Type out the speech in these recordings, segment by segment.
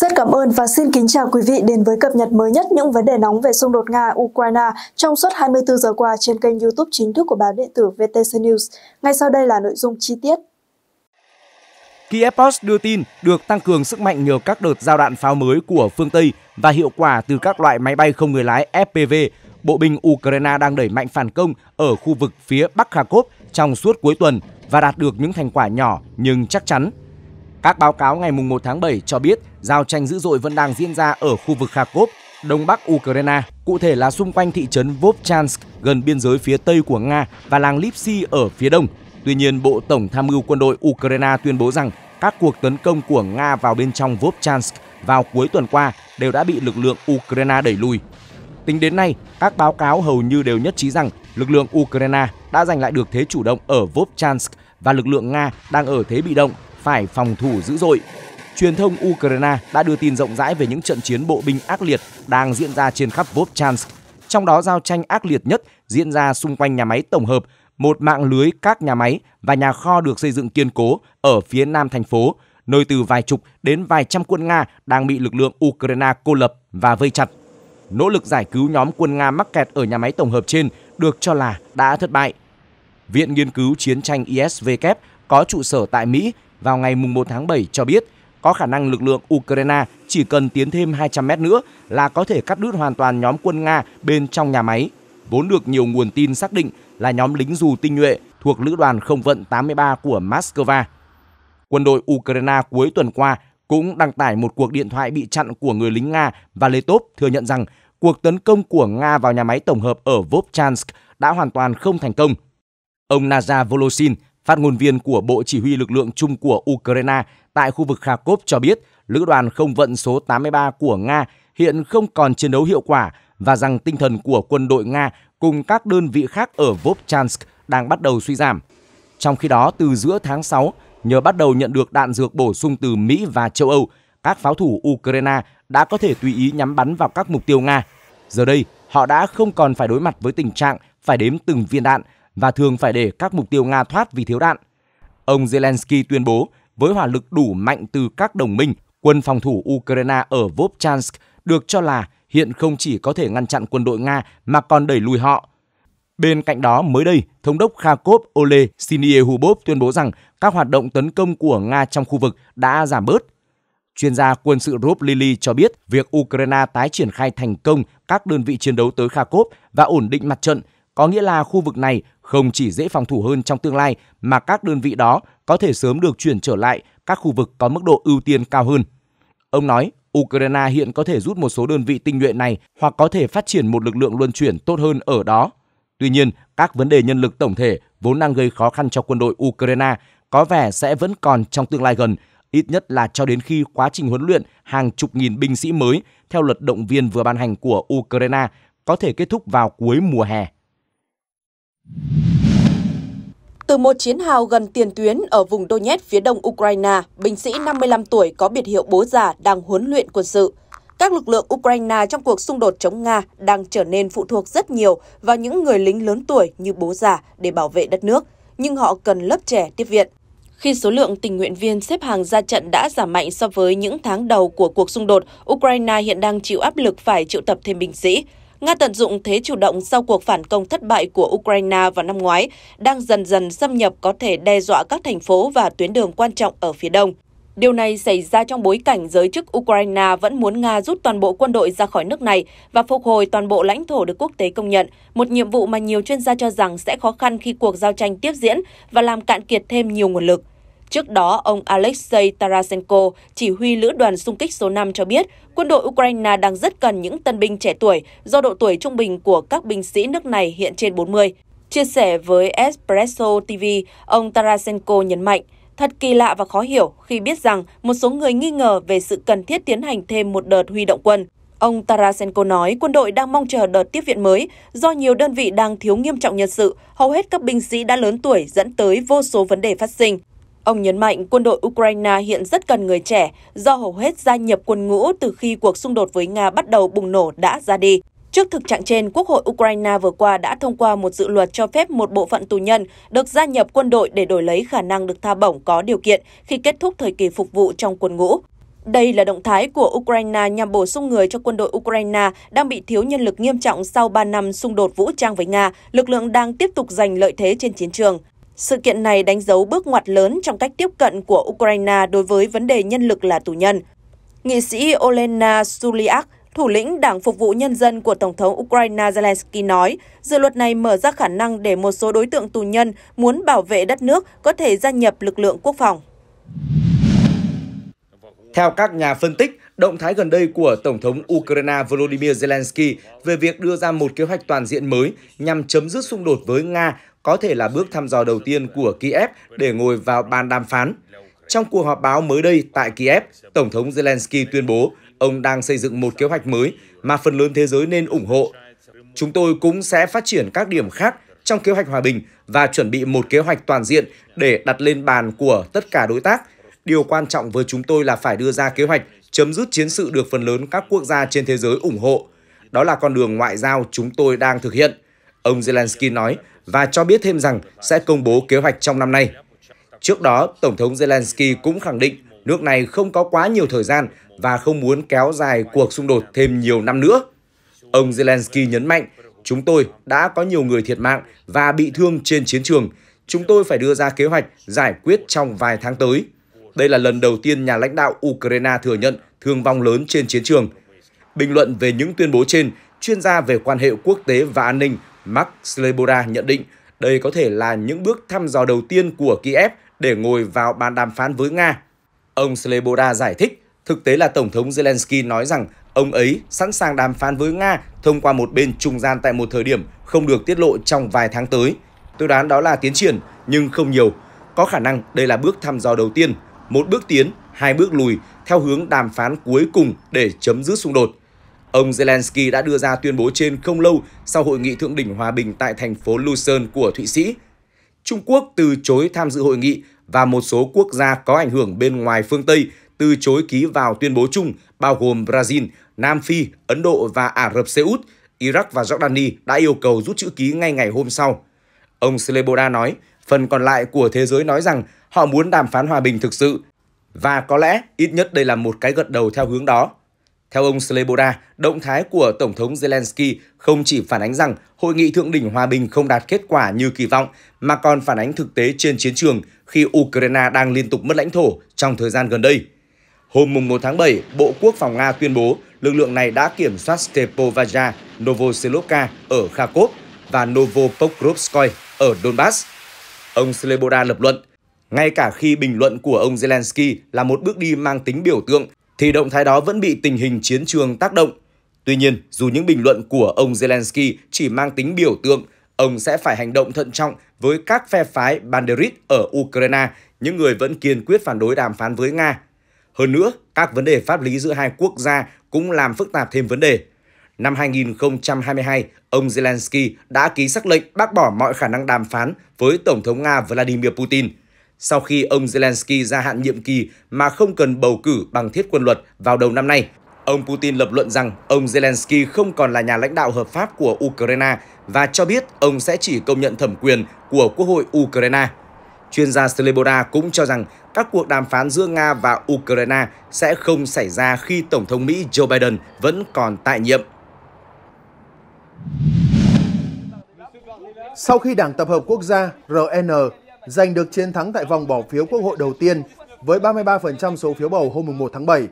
Rất cảm ơn và xin kính chào quý vị đến với cập nhật mới nhất những vấn đề nóng về xung đột Nga-Ukraine trong suốt 24 giờ qua trên kênh youtube chính thức của báo điện tử VTC News. Ngay sau đây là nội dung chi tiết. Kiev Post đưa tin được tăng cường sức mạnh nhờ các đợt giao đạn pháo mới của phương Tây và hiệu quả từ các loại máy bay không người lái FPV. Bộ binh Ukraine đang đẩy mạnh phản công ở khu vực phía Bắc Kharkov trong suốt cuối tuần và đạt được những thành quả nhỏ nhưng chắc chắn các báo cáo ngày 1 tháng 7 cho biết giao tranh dữ dội vẫn đang diễn ra ở khu vực Kharkov, đông bắc Ukraine, cụ thể là xung quanh thị trấn Vovchansk gần biên giới phía tây của Nga và làng Lipsy ở phía đông. Tuy nhiên, Bộ Tổng tham mưu quân đội Ukraine tuyên bố rằng các cuộc tấn công của Nga vào bên trong Vovchansk vào cuối tuần qua đều đã bị lực lượng Ukraine đẩy lùi. Tính đến nay, các báo cáo hầu như đều nhất trí rằng lực lượng Ukraine đã giành lại được thế chủ động ở Vovchansk và lực lượng Nga đang ở thế bị động phải phòng thủ dữ dội. Truyền thông Ukraine đã đưa tin rộng rãi về những trận chiến bộ binh ác liệt đang diễn ra trên khắp Vovchansk, trong đó giao tranh ác liệt nhất diễn ra xung quanh nhà máy tổng hợp, một mạng lưới các nhà máy và nhà kho được xây dựng kiên cố ở phía nam thành phố, nơi từ vài chục đến vài trăm quân Nga đang bị lực lượng Ukraine cô lập và vây chặt. Nỗ lực giải cứu nhóm quân Nga mắc kẹt ở nhà máy tổng hợp trên được cho là đã thất bại. Viện Nghiên cứu Chiến tranh ISW có trụ sở tại Mỹ vào ngày 1 tháng 7 cho biết có khả năng lực lượng Ukraine chỉ cần tiến thêm 200 mét nữa là có thể cắt đứt hoàn toàn nhóm quân Nga bên trong nhà máy, vốn được nhiều nguồn tin xác định là nhóm lính dù tinh nhuệ thuộc Lữ đoàn Không vận 83 của Moscow. Quân đội Ukraine cuối tuần qua cũng đăng tải một cuộc điện thoại bị chặn của người lính Nga và Letop thừa nhận rằng cuộc tấn công của Nga vào nhà máy tổng hợp ở Vovchansk đã hoàn toàn không thành công. Ông Naza Voloshin, Phát ngôn viên của Bộ Chỉ huy lực lượng chung của Ukraine tại khu vực Kharkov cho biết lữ đoàn không vận số 83 của Nga hiện không còn chiến đấu hiệu quả và rằng tinh thần của quân đội Nga cùng các đơn vị khác ở Vovchansk đang bắt đầu suy giảm. Trong khi đó, từ giữa tháng 6, nhờ bắt đầu nhận được đạn dược bổ sung từ Mỹ và châu Âu, các pháo thủ Ukraine đã có thể tùy ý nhắm bắn vào các mục tiêu Nga. Giờ đây, họ đã không còn phải đối mặt với tình trạng phải đếm từng viên đạn và thường phải để các mục tiêu Nga thoát vì thiếu đạn. Ông Zelensky tuyên bố với hỏa lực đủ mạnh từ các đồng minh, quân phòng thủ Ukraine ở Vovchansk được cho là hiện không chỉ có thể ngăn chặn quân đội Nga mà còn đẩy lùi họ. Bên cạnh đó, mới đây, Thống đốc Kharkov Ole Sinihubov tuyên bố rằng các hoạt động tấn công của Nga trong khu vực đã giảm bớt. Chuyên gia quân sự Rob Lilly cho biết việc Ukraine tái triển khai thành công các đơn vị chiến đấu tới Kharkov và ổn định mặt trận có nghĩa là khu vực này không chỉ dễ phòng thủ hơn trong tương lai mà các đơn vị đó có thể sớm được chuyển trở lại các khu vực có mức độ ưu tiên cao hơn. Ông nói, Ukraine hiện có thể rút một số đơn vị tinh nhuệ này hoặc có thể phát triển một lực lượng luân chuyển tốt hơn ở đó. Tuy nhiên, các vấn đề nhân lực tổng thể vốn đang gây khó khăn cho quân đội Ukraine có vẻ sẽ vẫn còn trong tương lai gần, ít nhất là cho đến khi quá trình huấn luyện hàng chục nghìn binh sĩ mới theo luật động viên vừa ban hành của Ukraine có thể kết thúc vào cuối mùa hè. Từ một chiến hào gần tiền tuyến ở vùng Donetsk phía đông Ukraine, binh sĩ 55 tuổi có biệt hiệu bố già đang huấn luyện quân sự. Các lực lượng Ukraine trong cuộc xung đột chống Nga đang trở nên phụ thuộc rất nhiều vào những người lính lớn tuổi như bố già để bảo vệ đất nước, nhưng họ cần lớp trẻ tiếp viện. Khi số lượng tình nguyện viên xếp hàng ra trận đã giảm mạnh so với những tháng đầu của cuộc xung đột, Ukraine hiện đang chịu áp lực phải triệu tập thêm binh sĩ. Nga tận dụng thế chủ động sau cuộc phản công thất bại của Ukraine vào năm ngoái, đang dần dần xâm nhập có thể đe dọa các thành phố và tuyến đường quan trọng ở phía đông. Điều này xảy ra trong bối cảnh giới chức Ukraine vẫn muốn Nga rút toàn bộ quân đội ra khỏi nước này và phục hồi toàn bộ lãnh thổ được quốc tế công nhận, một nhiệm vụ mà nhiều chuyên gia cho rằng sẽ khó khăn khi cuộc giao tranh tiếp diễn và làm cạn kiệt thêm nhiều nguồn lực. Trước đó, ông Alexei Tarasenko, chỉ huy lữ đoàn xung kích số 5 cho biết, quân đội Ukraine đang rất cần những tân binh trẻ tuổi do độ tuổi trung bình của các binh sĩ nước này hiện trên 40. Chia sẻ với Espresso TV, ông Tarasenko nhấn mạnh, Thật kỳ lạ và khó hiểu khi biết rằng một số người nghi ngờ về sự cần thiết tiến hành thêm một đợt huy động quân. Ông Tarasenko nói quân đội đang mong chờ đợt tiếp viện mới do nhiều đơn vị đang thiếu nghiêm trọng nhân sự, hầu hết các binh sĩ đã lớn tuổi dẫn tới vô số vấn đề phát sinh. Ông nhấn mạnh quân đội Ukraine hiện rất cần người trẻ do hầu hết gia nhập quân ngũ từ khi cuộc xung đột với Nga bắt đầu bùng nổ đã ra đi. Trước thực trạng trên, Quốc hội Ukraine vừa qua đã thông qua một dự luật cho phép một bộ phận tù nhân được gia nhập quân đội để đổi lấy khả năng được tha bổng có điều kiện khi kết thúc thời kỳ phục vụ trong quân ngũ. Đây là động thái của Ukraine nhằm bổ sung người cho quân đội Ukraine đang bị thiếu nhân lực nghiêm trọng sau 3 năm xung đột vũ trang với Nga, lực lượng đang tiếp tục giành lợi thế trên chiến trường. Sự kiện này đánh dấu bước ngoặt lớn trong cách tiếp cận của Ukraine đối với vấn đề nhân lực là tù nhân. Nghị sĩ Olena Suliak, thủ lĩnh Đảng Phục vụ Nhân dân của Tổng thống Ukraine Zelensky nói, dự luật này mở ra khả năng để một số đối tượng tù nhân muốn bảo vệ đất nước có thể gia nhập lực lượng quốc phòng. Theo các nhà phân tích, động thái gần đây của Tổng thống Ukraine Volodymyr Zelensky về việc đưa ra một kế hoạch toàn diện mới nhằm chấm dứt xung đột với Nga có thể là bước thăm dò đầu tiên của Kiev để ngồi vào bàn đàm phán. Trong cuộc họp báo mới đây tại Kiev, Tổng thống Zelensky tuyên bố ông đang xây dựng một kế hoạch mới mà phần lớn thế giới nên ủng hộ. Chúng tôi cũng sẽ phát triển các điểm khác trong kế hoạch hòa bình và chuẩn bị một kế hoạch toàn diện để đặt lên bàn của tất cả đối tác Điều quan trọng với chúng tôi là phải đưa ra kế hoạch chấm dứt chiến sự được phần lớn các quốc gia trên thế giới ủng hộ. Đó là con đường ngoại giao chúng tôi đang thực hiện, ông Zelensky nói và cho biết thêm rằng sẽ công bố kế hoạch trong năm nay. Trước đó, Tổng thống Zelensky cũng khẳng định nước này không có quá nhiều thời gian và không muốn kéo dài cuộc xung đột thêm nhiều năm nữa. Ông Zelensky nhấn mạnh, chúng tôi đã có nhiều người thiệt mạng và bị thương trên chiến trường. Chúng tôi phải đưa ra kế hoạch giải quyết trong vài tháng tới. Đây là lần đầu tiên nhà lãnh đạo Ukraine thừa nhận thương vong lớn trên chiến trường. Bình luận về những tuyên bố trên, chuyên gia về quan hệ quốc tế và an ninh Mark Sleboda nhận định đây có thể là những bước thăm dò đầu tiên của Kiev để ngồi vào bàn đàm phán với Nga. Ông Sleboda giải thích, thực tế là Tổng thống Zelensky nói rằng ông ấy sẵn sàng đàm phán với Nga thông qua một bên trung gian tại một thời điểm không được tiết lộ trong vài tháng tới. Tôi đoán đó là tiến triển, nhưng không nhiều. Có khả năng đây là bước thăm dò đầu tiên một bước tiến, hai bước lùi theo hướng đàm phán cuối cùng để chấm dứt xung đột. Ông Zelensky đã đưa ra tuyên bố trên không lâu sau hội nghị thượng đỉnh hòa bình tại thành phố Lucerne của Thụy Sĩ. Trung Quốc từ chối tham dự hội nghị và một số quốc gia có ảnh hưởng bên ngoài phương Tây từ chối ký vào tuyên bố chung bao gồm Brazil, Nam Phi, Ấn Độ và Ả Rập Xê Út, Iraq và Jordani đã yêu cầu rút chữ ký ngay ngày hôm sau. Ông Sleboda nói, Phần còn lại của thế giới nói rằng họ muốn đàm phán hòa bình thực sự và có lẽ ít nhất đây là một cái gật đầu theo hướng đó. Theo ông Sleboda, động thái của Tổng thống Zelensky không chỉ phản ánh rằng hội nghị thượng đỉnh hòa bình không đạt kết quả như kỳ vọng, mà còn phản ánh thực tế trên chiến trường khi Ukraine đang liên tục mất lãnh thổ trong thời gian gần đây. Hôm 1 tháng 7, Bộ Quốc phòng Nga tuyên bố lực lượng này đã kiểm soát Stepovaja, Novoselovka ở Kharkov và Novopokrovskoy ở Donbass, Ông Sleboda lập luận, ngay cả khi bình luận của ông Zelensky là một bước đi mang tính biểu tượng, thì động thái đó vẫn bị tình hình chiến trường tác động. Tuy nhiên, dù những bình luận của ông Zelensky chỉ mang tính biểu tượng, ông sẽ phải hành động thận trọng với các phe phái Banderit ở Ukraine, những người vẫn kiên quyết phản đối đàm phán với Nga. Hơn nữa, các vấn đề pháp lý giữa hai quốc gia cũng làm phức tạp thêm vấn đề. Năm 2022, ông Zelensky đã ký sắc lệnh bác bỏ mọi khả năng đàm phán với Tổng thống Nga Vladimir Putin sau khi ông Zelensky gia hạn nhiệm kỳ mà không cần bầu cử bằng thiết quân luật vào đầu năm nay. Ông Putin lập luận rằng ông Zelensky không còn là nhà lãnh đạo hợp pháp của Ukraine và cho biết ông sẽ chỉ công nhận thẩm quyền của Quốc hội Ukraine. Chuyên gia Sleboda cũng cho rằng các cuộc đàm phán giữa Nga và Ukraine sẽ không xảy ra khi Tổng thống Mỹ Joe Biden vẫn còn tại nhiệm. Sau khi Đảng Tập hợp Quốc gia RN giành được chiến thắng tại vòng bỏ phiếu quốc hội đầu tiên với 33% số phiếu bầu hôm 1 tháng 7,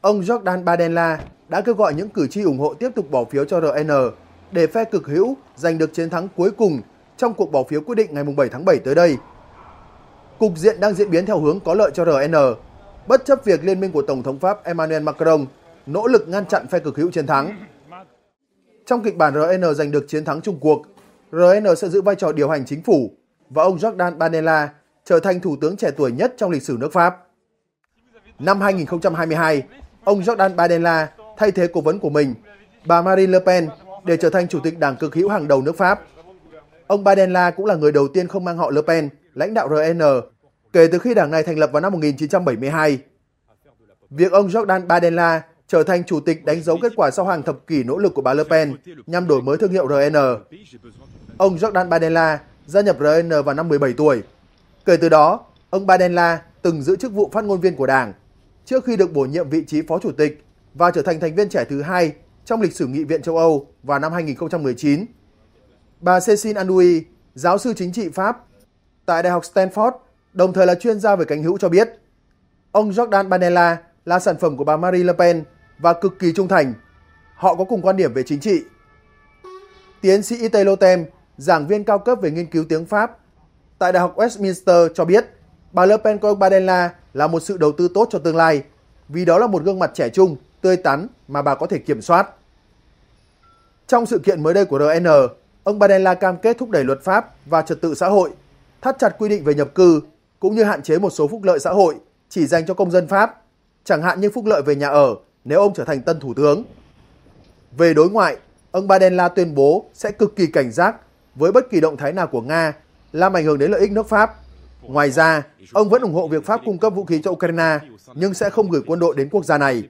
ông Jordan Badella đã kêu gọi những cử tri ủng hộ tiếp tục bỏ phiếu cho RN để phe cực hữu giành được chiến thắng cuối cùng trong cuộc bỏ phiếu quyết định ngày 7 tháng 7 tới đây. Cục diện đang diễn biến theo hướng có lợi cho RN, bất chấp việc liên minh của Tổng thống Pháp Emmanuel Macron nỗ lực ngăn chặn phe cực hữu chiến thắng. Trong kịch bản RN giành được chiến thắng chung cuộc, RN sẽ giữ vai trò điều hành chính phủ và ông Jordan Banella trở thành thủ tướng trẻ tuổi nhất trong lịch sử nước Pháp. Năm 2022, ông Jordan Banella thay thế cố vấn của mình, bà Marine Le Pen, để trở thành chủ tịch đảng cực hữu hàng đầu nước Pháp. Ông Banella cũng là người đầu tiên không mang họ Le Pen, lãnh đạo RN, kể từ khi đảng này thành lập vào năm 1972. Việc ông Jordan Badella trở thành chủ tịch đánh dấu kết quả sau hàng thập kỷ nỗ lực của bà Le Pen nhằm đổi mới thương hiệu RN. Ông Jordan Badella gia nhập RN vào năm 17 tuổi. Kể từ đó, ông Badella từng giữ chức vụ phát ngôn viên của đảng trước khi được bổ nhiệm vị trí phó chủ tịch và trở thành thành viên trẻ thứ hai trong lịch sử Nghị viện châu Âu vào năm 2019. Bà Cécile Andoui, giáo sư chính trị Pháp tại Đại học Stanford, đồng thời là chuyên gia về cánh hữu cho biết, ông Jordan Bardella là sản phẩm của bà Marie Le Pen và cực kỳ trung thành. Họ có cùng quan điểm về chính trị. Tiến sĩ Italo Tem, giảng viên cao cấp về nghiên cứu tiếng Pháp tại Đại học Westminster cho biết bà Le Pen coi Badella là một sự đầu tư tốt cho tương lai vì đó là một gương mặt trẻ trung, tươi tắn mà bà có thể kiểm soát. Trong sự kiện mới đây của RN, ông Badella cam kết thúc đẩy luật pháp và trật tự xã hội, thắt chặt quy định về nhập cư cũng như hạn chế một số phúc lợi xã hội chỉ dành cho công dân Pháp, chẳng hạn như phúc lợi về nhà ở nếu ông trở thành tân thủ tướng. Về đối ngoại, ông La tuyên bố sẽ cực kỳ cảnh giác với bất kỳ động thái nào của Nga làm ảnh hưởng đến lợi ích nước Pháp. Ngoài ra, ông vẫn ủng hộ việc Pháp cung cấp vũ khí cho Ukraine, nhưng sẽ không gửi quân đội đến quốc gia này.